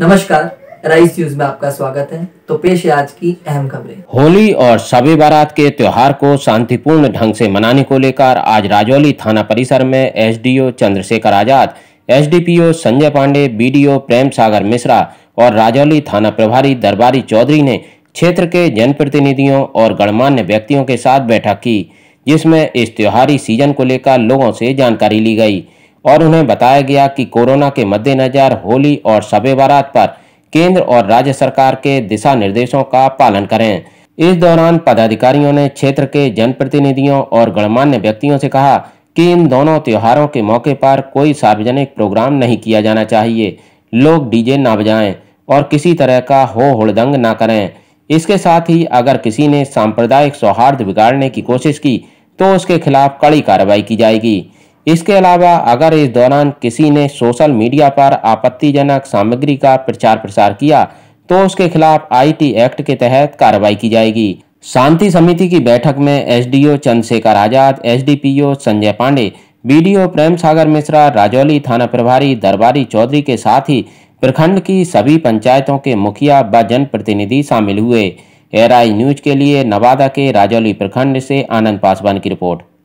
नमस्कार rice news में आपका स्वागत है तो पेश है आज की अहम खबरें होली और शबे बारात के त्योहार को शांतिपूर्ण ढंग से मनाने को लेकर आज राजौली थाना परिसर में SDO Chandrashekhar Azad SDPO Sanjay Pandey BDO Prem Sagar Mishra और राजौली थाना प्रभारी दरबारी चौधरी ने क्षेत्र के जनप्रतिनिधियों और गणमान्य व्यक्तियों के साथ बैठक की जिसमें इस त्योहारी सीजन को लेकर लोगों से जानकारी ली गई और उन्हें बताया गया कि कोरोना के मद्देनजर होली और शब बारात पर केंद्र और राज्य सरकार के दिशा निर्देशों का पालन करें इस दौरान पदाधिकारियों ने क्षेत्र के जनप्रतिनिधियों और गणमान्य व्यक्तियों से कहा कि इन दोनों त्योहारों के मौके पर कोई सार्वजनिक प्रोग्राम नहीं किया जाना चाहिए लोग डीजे ना बजाएं और किसी तरह का हो हुड़दंग ना करें इसके साथ ही अगर किसी ने सांप्रदायिक सौहार्द बिगाड़ने की कोशिश की तो उसके खिलाफ कड़ी कार्रवाई की जाएगी इसके अलावा अगर इस दौरान किसी ने सोशल मीडिया पर आपत्तिजनक सामग्री का प्रचार प्रसार किया तो उसके खिलाफ आईटी एक्ट के तहत कार्रवाई की जाएगी शांति समिति की बैठक में SDO Chandrashekhar Azad SDPO Sanjay Pandey BDO Prem Sagar Mishra Rajauli थाना प्रभारी दरबारी चौधरी के साथ ही प्रखंड की सभी पंचायतों के मुखिया व जनप्रतिनिधि शामिल हुए एआरआई न्यूज के लिए नवादा के राजौली प्रखंड से आनंद पासवान की रिपोर्ट